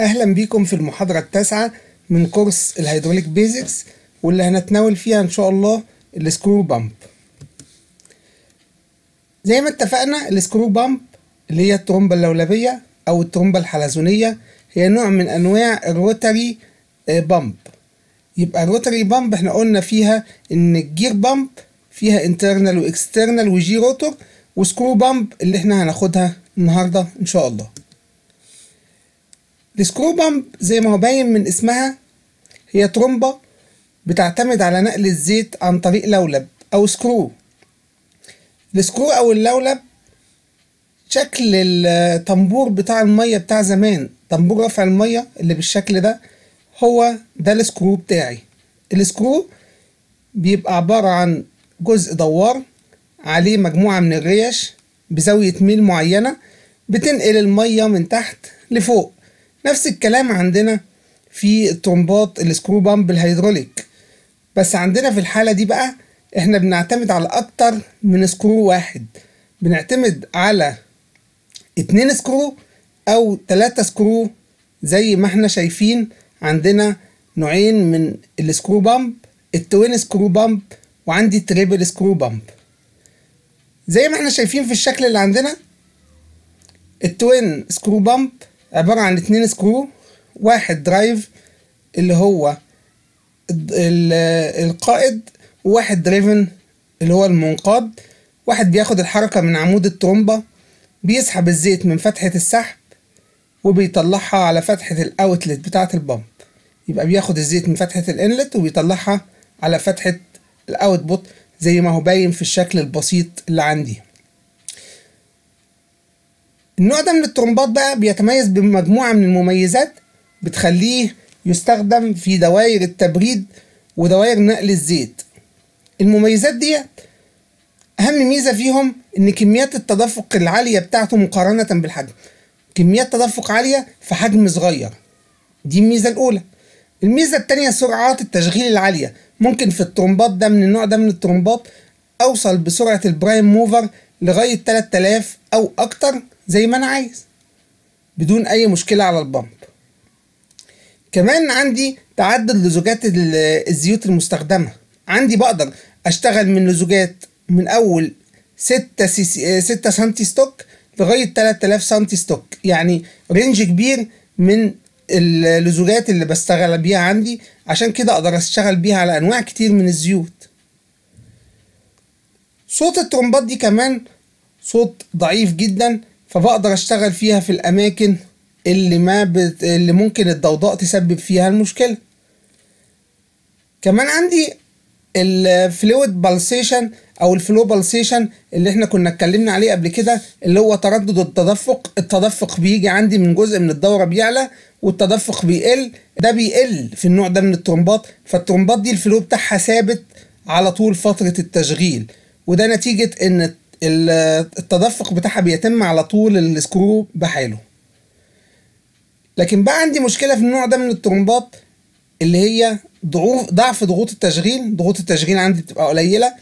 اهلا بيكم في المحاضرة التاسعة من كورس الهيدروليك بيزكس واللي هنتناول فيها ان شاء الله السكرو بامب زي ما اتفقنا السكرو بامب اللي هي الترومبة اللولبية او الترومبة الحلزونية هي نوع من انواع الروتري آه، بامب يبقى الروتري بامب احنا قلنا فيها ان الجير بامب فيها انترنال واكسترنال وجي روتور وسكرو بامب اللي احنا هناخدها النهارده ان شاء الله السكرو بامب زي ما هو باين من اسمها هي ترومبة بتعتمد على نقل الزيت عن طريق لولب أو سكرو السكرو أو اللولب شكل الطنبور بتاع المية بتاع زمان طنبور رفع المية اللي بالشكل ده هو ده السكرو بتاعي السكرو بيبقى عبارة عن جزء دوار عليه مجموعة من الريش بزاوية ميل معينة بتنقل المية من تحت لفوق نفس الكلام عندنا في طرمبات السكرو بامب الهيدروليك بس عندنا في الحالة دي بقى احنا بنعتمد على اكتر من سكرو واحد بنعتمد على اتنين سكرو او تلاتة سكرو زي ما احنا شايفين عندنا نوعين من السكرو بامب التوين سكرو بامب وعندي تريبل سكرو بامب زي ما احنا شايفين في الشكل اللي عندنا التوين سكرو بامب عبارة عن اتنين سكرو واحد درايف اللي هو القائد وواحد دريفن اللي هو المنقاد واحد بياخد الحركة من عمود الترومبة بيسحب الزيت من فتحة السحب وبيطلعها على فتحة الاوتلت بتاعة البامب يبقى بياخد الزيت من فتحة الانلت وبيطلعها على فتحة الاوتبوت زي ما هو باين في الشكل البسيط اللي عندي النوع ده من الترومبات بقى بيتميز بمجموعة من المميزات بتخليه يستخدم في دوائر التبريد ودوائر نقل الزيت المميزات دي أهم ميزة فيهم إن كميات التدفق العالية بتاعته مقارنة بالحجم كميات تدفق عالية في حجم صغير دي الميزة الأولى الميزة التانية سرعات التشغيل العالية ممكن في الترومبات ده من النوع ده من الترومبات أوصل بسرعة البرايم موفر لغاية 3000 أو أكتر زي ما أنا عايز بدون أي مشكلة على البمب كمان عندي تعدد لزوجات الزيوت المستخدمة عندي بقدر أشتغل من لزوجات من أول 6 سي 6 آه، سنتي ستوك لغاية 3000 سنتي ستوك يعني رينج كبير من اللزوجات اللي بستغل بيها عندي عشان كده أقدر أشتغل بيها على أنواع كتير من الزيوت صوت الترمبات دي كمان صوت ضعيف جدا فبقدر اشتغل فيها في الاماكن اللي ما بت... اللي ممكن الضوضاء تسبب فيها المشكله كمان عندي الفلويد بالسيشن او الفلو بالسيشن اللي احنا كنا اتكلمنا عليه قبل كده اللي هو تردد التدفق التدفق بيجي عندي من جزء من الدوره بيعلى والتدفق بيقل ده بيقل في النوع ده من الترمبات فالترمبات دي الفلو بتاعها ثابت على طول فتره التشغيل وده نتيجة ان التدفق بتاعها بيتم على طول السكرو بحاله لكن بقى عندي مشكلة في النوع ده من الترمبات اللي هي ضعف ضعف ضغوط التشغيل ضغوط التشغيل عندي بتبقى قليلة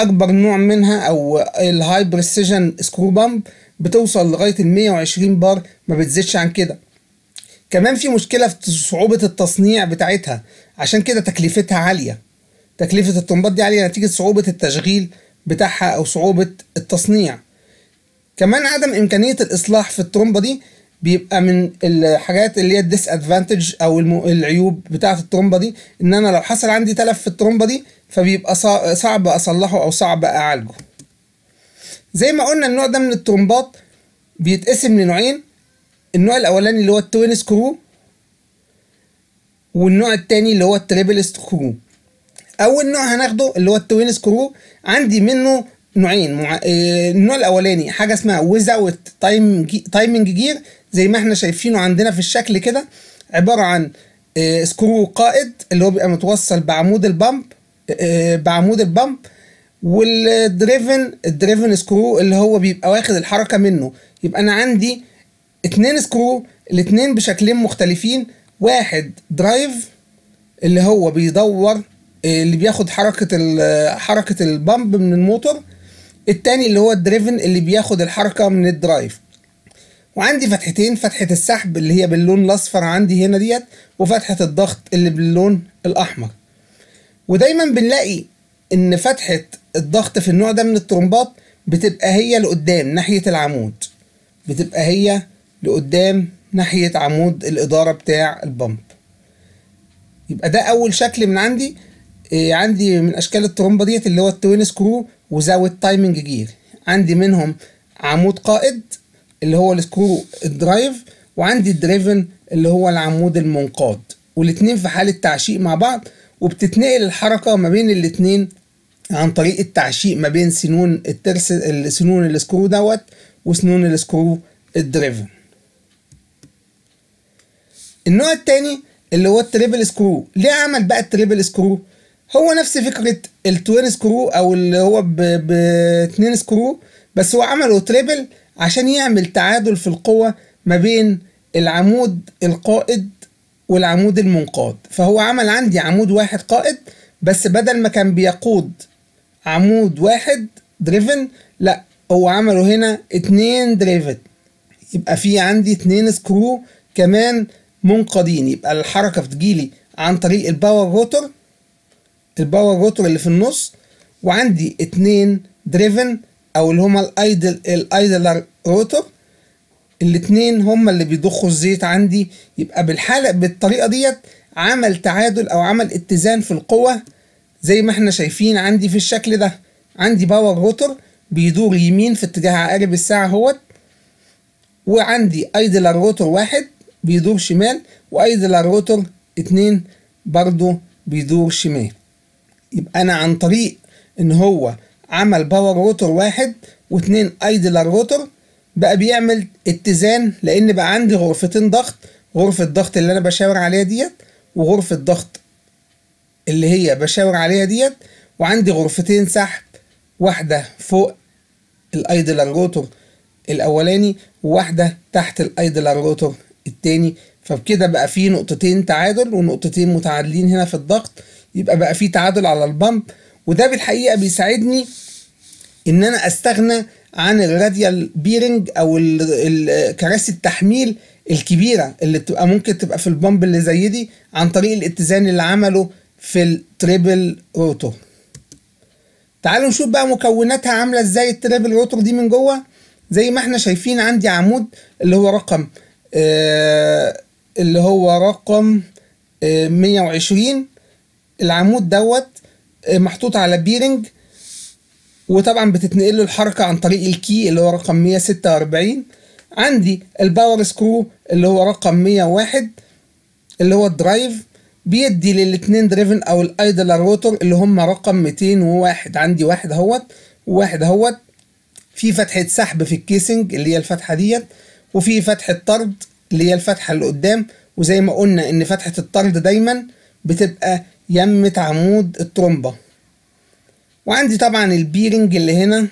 أكبر نوع منها أو الهاي بريسيجن سكرو بامب بتوصل لغاية ال 120 بار ما بتزيدش عن كده كمان في مشكلة في صعوبة التصنيع بتاعتها عشان كده تكلفتها عالية تكلفة الترمبات دي عالية نتيجة صعوبة التشغيل بتاعها أو صعوبة التصنيع كمان عدم إمكانية الإصلاح في الترومبة دي بيبقى من الحاجات اللي هي الديس ادفانتج او العيوب بتاعه الترومبه دي ان انا لو حصل عندي تلف في الترومبه دي فبيبقى صعب اصلحه او صعب اعالجه زي ما قلنا النوع ده من الترومبات بيتقسم لنوعين النوع الاولاني اللي هو التوين سكرو والنوع التاني اللي هو التريبل سكرو اول نوع هناخده اللي هو التوين سكرو عندي منه نوعين مع... آه، النوع الاولاني حاجه اسمها ويزاوت تايم تايمنج جير زي ما احنا شايفينه عندنا في الشكل كده عباره عن سكرو آه، قائد اللي هو بيبقى متوصل بعمود البامب آه، بعمود البامب والدريفن الدريفن سكرو اللي هو بيبقى واخد الحركه منه يبقى انا عندي اتنين سكرو الاتنين بشكلين مختلفين واحد درايف اللي هو بيدور اللي بياخد حركه حركه البامب من الموتور التاني اللي هو الدريفن اللي بياخد الحركه من الدرايف وعندي فتحتين فتحه السحب اللي هي باللون الاصفر عندي هنا ديت وفتحه الضغط اللي باللون الاحمر ودايما بنلاقي ان فتحه الضغط في النوع ده من الترمبات بتبقى هي لقدام ناحيه العمود بتبقى هي لقدام ناحيه عمود الاداره بتاع البامب يبقى ده اول شكل من عندي إيه، عندي من اشكال الترومبه ديت اللي هو التوين سكرو وزاوية تايمنج جير عندي منهم عمود قائد اللي هو السكرو الدرايف وعندي الدريفن اللي هو العمود المنقاد والاتنين في حالة تعشيق مع بعض وبتتنقل الحركة ما بين الاتنين عن طريق التعشيق ما بين سنون الترس سنون السكرو دوت وسنون السكرو الدريفن النوع الثاني اللي هو التريبل سكرو ليه عمل بقى التريبل سكرو هو نفس فكره التوين سكرو او اللي هو باتنين سكرو بس هو عمله تريبل عشان يعمل تعادل في القوه ما بين العمود القائد والعمود المنقاد فهو عمل عندي عمود واحد قائد بس بدل ما كان بيقود عمود واحد دريفن لا هو عمله هنا اتنين دريفن يبقى في عندي اتنين سكرو كمان منقادين يبقى الحركة بتجيلي عن طريق الباور روتر الباور روتور اللي في النص وعندي اتنين دريفن او اللي هما الايدل الايدلر روتور الاتنين هما اللي بيضخوا الزيت عندي يبقى بالحالة بالطريقة ديت عمل تعادل او عمل اتزان في القوة زي ما احنا شايفين عندي في الشكل ده عندي باور روتور بيدور يمين في اتجاه عقارب الساعة اهوت وعندي ايدلر روتور واحد بيدور شمال وايدلر روتور اتنين برضو بيدور شمال يبقى انا عن طريق ان هو عمل باور روتر واحد واثنين ايدلر روتر بقى بيعمل اتزان لان بقى عندي غرفتين ضغط غرفة ضغط اللي انا بشاور عليها ديت وغرفة ضغط اللي هي بشاور عليها ديت وعندي غرفتين سحب واحدة فوق الايدلر روتر الاولاني وواحدة تحت الايدلر روتر التاني فبكده بقى في نقطتين تعادل ونقطتين متعادلين هنا في الضغط يبقى بقى في تعادل على البمب وده بالحقيقه بيساعدني ان انا استغنى عن الراديال بيرنج او كراسي التحميل الكبيره اللي بتبقى ممكن تبقى في البامب اللي زي دي عن طريق الاتزان اللي عمله في التريبل روتور تعالوا نشوف بقى مكوناتها عامله ازاي التريبل روتور دي من جوه زي ما احنا شايفين عندي عمود اللي هو رقم آه اللي هو رقم آه 120 العمود دوت آه، محطوط على بيرنج وطبعا بتتنقل له الحركه عن طريق الكي اللي هو رقم 146 عندي الباور سكرو اللي هو رقم 101 اللي هو الدرايف بيدي للاتنين دريفن او الايدلر روتر اللي هم رقم 201 عندي واحد اهوت وواحد اهوت في فتحه سحب في الكيسنج اللي هي الفتحه ديت وفي فتحه طرد اللي هي الفتحه اللي قدام وزي ما قلنا ان فتحه الطرد دايما بتبقى يمة عمود الترومبة وعندي طبعا البيرنج اللي هنا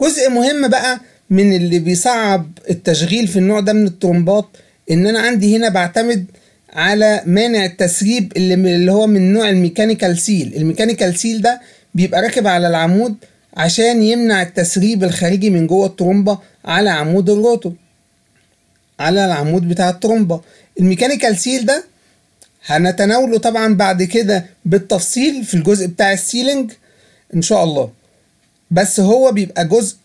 جزء مهم بقى من اللي بيصعب التشغيل في النوع ده من الترومبات ان انا عندي هنا بعتمد على مانع التسريب اللي, اللي هو من نوع الميكانيكال سيل الميكانيكال سيل ده بيبقى راكب على العمود عشان يمنع التسريب الخارجي من جوه الترومبة على عمود الروتو على العمود بتاع الترومبة الميكانيكال سيل ده هنتناوله طبعا بعد كده بالتفصيل في الجزء بتاع السيلينج ان شاء الله بس هو بيبقى جزء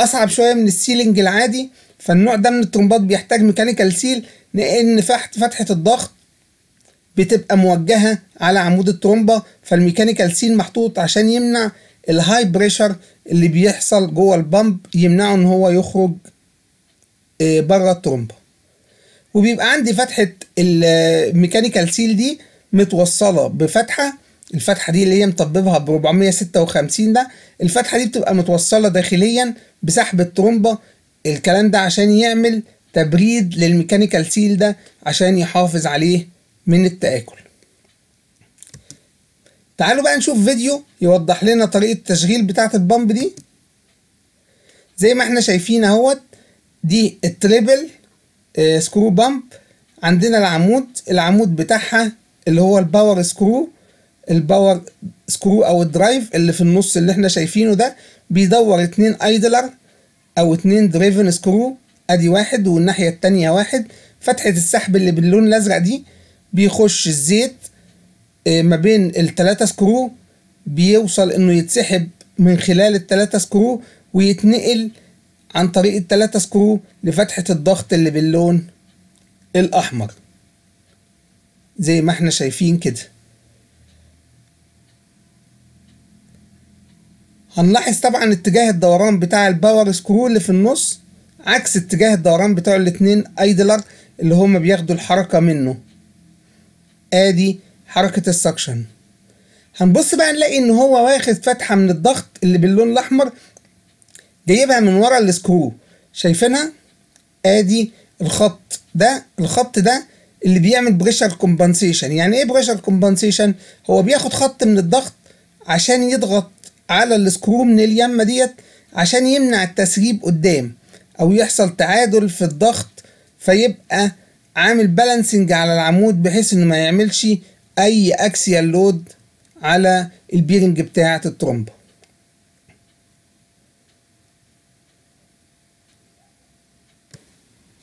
اصعب شويه من السيلينج العادي فالنوع ده من الطرمبات بيحتاج ميكانيكال سيل لان فتحه الضغط بتبقى موجهه على عمود الطرمبه فالميكانيكال سيل محطوط عشان يمنع الهاي بريشر اللي بيحصل جوه البامب يمنعه ان هو يخرج آه، بره الطرمبه وبيبقى عندي فتحة الميكانيكال سيل دي متوصلة بفتحة الفتحة دي اللي هي مطببها ب 456 ده الفتحة دي بتبقى متوصلة داخليا بسحب الترومبة الكلام ده عشان يعمل تبريد للميكانيكال سيل ده عشان يحافظ عليه من التآكل تعالوا بقى نشوف فيديو يوضح لنا طريقة التشغيل بتاعة البامب دي زي ما احنا شايفين اهوت دي التريبل سكرو آه، بامب عندنا العمود العمود بتاعها اللي هو الباور سكرو الباور سكرو او الدرايف اللي في النص اللي احنا شايفينه ده بيدور اتنين ايدلر او اتنين دريفن سكرو ادي واحد والناحية التانية واحد فتحة السحب اللي باللون الازرق دي بيخش الزيت آه، ما بين التلاتة سكرو بيوصل انه يتسحب من خلال التلاتة سكرو ويتنقل عن طريق التلاتة سكرو لفتحة الضغط اللي باللون الأحمر زي ما احنا شايفين كده هنلاحظ طبعا اتجاه الدوران بتاع الباور سكرو اللي في النص عكس اتجاه الدوران بتوع الاتنين ايدلر اللي هما بياخدوا الحركة منه ادي حركة السكشن هنبص بقى نلاقي ان هو واخد فتحة من الضغط اللي باللون الاحمر جايبها من ورا السكرو شايفينها ادي الخط ده الخط ده اللي بيعمل بريشر كومبنسيشن يعني ايه بريشر كومبنسيشن هو بياخد خط من الضغط عشان يضغط على السكرو من اليمه ديت عشان يمنع التسريب قدام او يحصل تعادل في الضغط فيبقى عامل بالانسنج على العمود بحيث انه ما يعملش اي اكسيال لود على البيرنج بتاعه الترومبه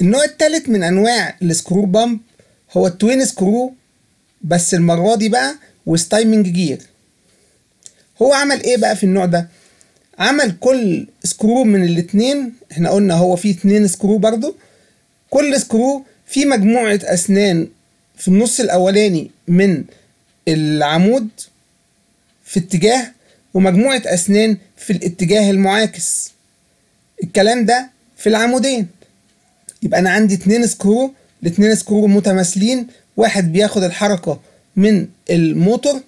النوع التالت من انواع السكرو بامب هو التوين سكرو بس المرة دي بقى وستايمنج جير هو عمل ايه بقى في النوع ده عمل كل سكرو من الاتنين احنا قلنا هو فيه اتنين سكرو برضو كل سكرو فيه مجموعة اسنان في النص الاولاني من العمود في اتجاه ومجموعة اسنان في الاتجاه المعاكس الكلام ده في العمودين يبقى انا عندي اتنين سكرو الاتنين سكرو متماثلين واحد بياخد الحركه من الموتور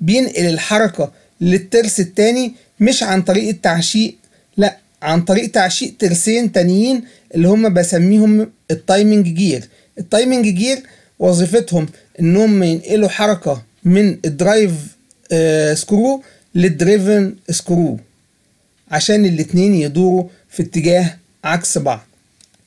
بينقل الحركه للترس التاني مش عن طريق التعشيق لا عن طريق تعشيق ترسين تانيين اللي هم بسميهم التايمنج جير التايمنج جير وظيفتهم انهم ينقلوا حركه من الدرايف آه، سكرو للدريفن سكرو عشان الاتنين يدوروا في اتجاه عكس بعض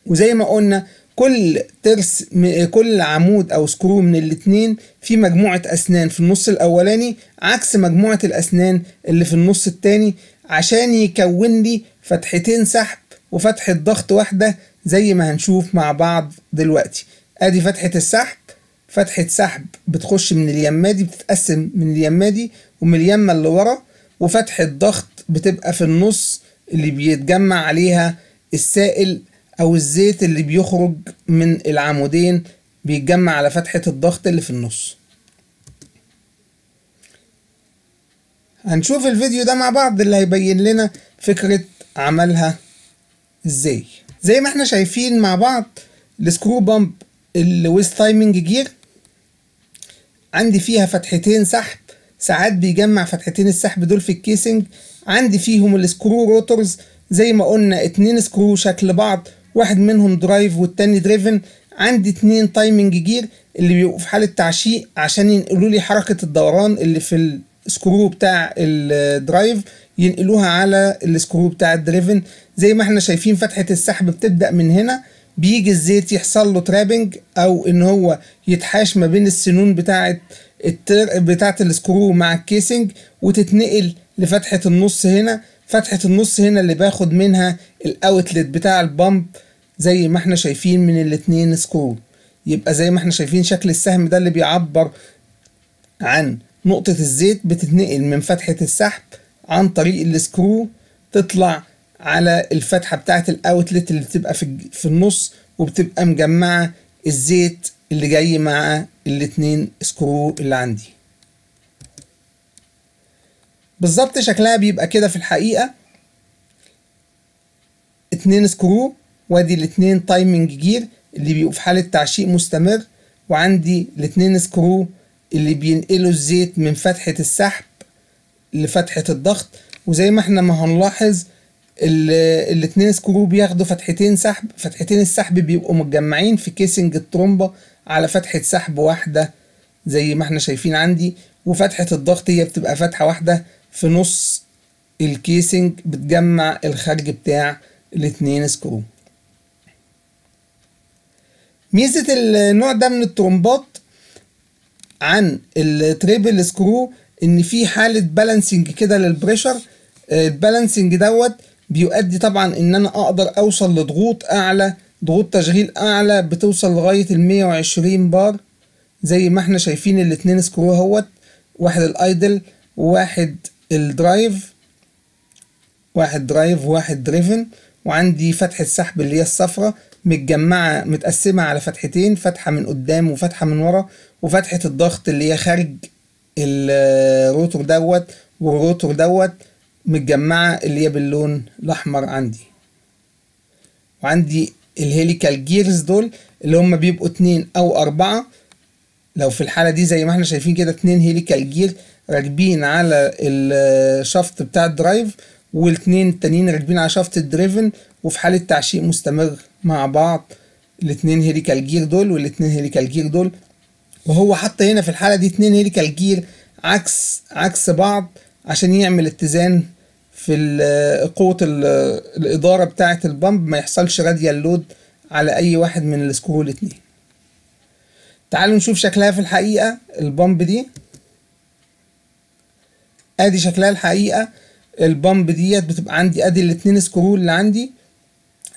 وزي ما قلنا كل ترس كل عمود او سكرو من الاتنين في مجموعة اسنان في النص الاولاني عكس مجموعة الاسنان اللي في النص التاني عشان يكون لي فتحتين سحب وفتحة ضغط واحدة زي ما هنشوف مع بعض دلوقتي ادي فتحة السحب فتحة سحب بتخش من اليمادي دي بتتقسم من اليمادي دي ومن اليمة اللي ورا وفتحة ضغط بتبقى في النص اللي بيتجمع عليها السائل او الزيت اللي بيخرج من العمودين بيتجمع على فتحة الضغط اللي في النص هنشوف الفيديو ده مع بعض اللي هيبين لنا فكرة عملها ازاي زي ما احنا شايفين مع بعض السكرو بامب الويست تايمنج جير عندي فيها فتحتين سحب ساعات بيجمع فتحتين السحب دول في الكيسنج عندي فيهم السكرو روترز زي ما قلنا اتنين سكرو شكل بعض واحد منهم درايف والتاني دريفن عندي اتنين تايمنج جير اللي بيبقوا في حاله تعشيق عشان ينقلوا لي حركه الدوران اللي في السكرو بتاع الدرايف ينقلوها على السكرو بتاع الدريفن زي ما احنا شايفين فتحه السحب بتبدا من هنا بيجي الزيت يحصل له ترابنج او ان هو يتحاش ما بين السنون بتاعه التر... بتاعه السكرو مع الكيسنج وتتنقل لفتحه النص هنا فتحه النص هنا اللي باخد منها الاوتلت بتاع البامب زي ما احنا شايفين من الاتنين سكوب يبقى زي ما احنا شايفين شكل السهم ده اللي بيعبر عن نقطة الزيت بتتنقل من فتحة السحب عن طريق السكرو تطلع على الفتحة بتاعة الاوتلت اللي بتبقى في, في النص وبتبقى مجمعة الزيت اللي جاي مع الاتنين سكرو اللي عندي بالظبط شكلها بيبقى كده في الحقيقة اتنين سكرو وادي الاتنين تايمنج جير اللي بيبقوا في حالة تعشيق مستمر وعندي الاتنين سكرو اللي بينقلوا الزيت من فتحة السحب لفتحة الضغط وزي ما احنا ما هنلاحظ الاتنين سكرو بياخدوا فتحتين سحب فتحتين السحب بيبقوا متجمعين في كيسنج الترومبة على فتحة سحب واحدة زي ما احنا شايفين عندي وفتحة الضغط هي بتبقى فتحة واحدة في نص الكيسنج بتجمع الخرج بتاع الاتنين سكرو ميزه النوع ده من الترمبات عن التريبل سكرو ان في حاله بالانسنج كده للبريشر البالانسنج آه، دوت بيؤدي طبعا ان انا اقدر اوصل لضغوط اعلى ضغوط تشغيل اعلى بتوصل لغايه ال 120 بار زي ما احنا شايفين الاتنين سكرو اهوت واحد الايدل وواحد الدرايف واحد درايف وواحد دريفن وعندي فتحة سحب اللي هي الصفرة متجمعه متقسمه على فتحتين فتحه من قدام وفتحه من ورا وفتحه الضغط اللي هي خارج الروتور دوت والروتور دوت متجمعه اللي هي باللون الاحمر عندي وعندي الهيليكال جيرز دول اللي هما بيبقوا اتنين او اربعه لو في الحاله دي زي ما احنا شايفين كده اتنين هيليكال جير راكبين على الشفط بتاع الدرايف والاتنين التانيين راكبين على شفط الدريفن وفي حاله تعشيق مستمر مع بعض الاثنين هيليكال جير دول والاثنين هيليكال جير دول وهو حط هنا في الحالة دي اتنين هيليكال جير عكس عكس بعض عشان يعمل اتزان في قوة الإدارة بتاعة البمب ما يحصلش راديال لود على أي واحد من السكرو الاثنين تعالوا نشوف شكلها في الحقيقة البمب دي ادي شكلها الحقيقة البمب ديت بتبقى عندي ادي الاتنين سكرو اللي عندي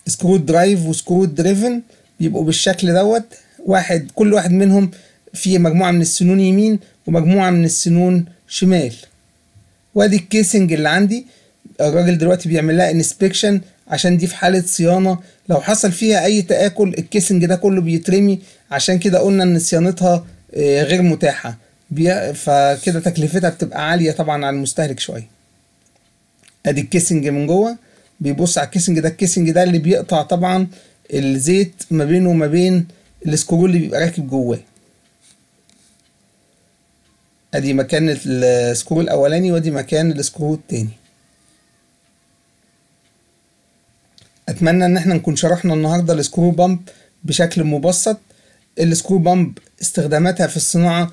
سكرو درايف وسكرو دريفن بيبقوا بالشكل دوت واحد كل واحد منهم فيه مجموعة من السنون يمين ومجموعة من السنون شمال وادي الكيسنج اللي عندي الراجل دلوقتي بيعمل لها انسبكشن عشان دي في حالة صيانة لو حصل فيها أي تآكل الكيسنج ده كله بيترمي عشان كده قلنا إن صيانتها آه، غير متاحة فكده تكلفتها بتبقى عالية طبعا على المستهلك شوية أدي الكيسنج من جوه بيبص على الكيسنج ده الكيسنج ده اللي بيقطع طبعا الزيت ما بينه وما بين السكرو اللي بيبقى راكب جواه ادي مكان السكرو الاولاني وادي مكان السكرو التاني اتمنى ان احنا نكون شرحنا النهارده السكرو بامب بشكل مبسط السكرو بامب استخداماتها في الصناعه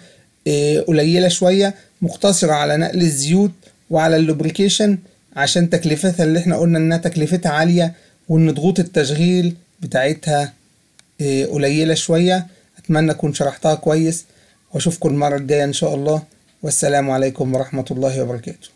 آه، قليله شويه مقتصره على نقل الزيوت وعلى اللوبريكيشن عشان تكلفتها اللي احنا قلنا انها تكلفتها عالية وان ضغوط التشغيل بتاعتها آه، قليلة شوية اتمنى اكون شرحتها كويس واشوفكم المرة الجاية ان شاء الله والسلام عليكم ورحمة الله وبركاته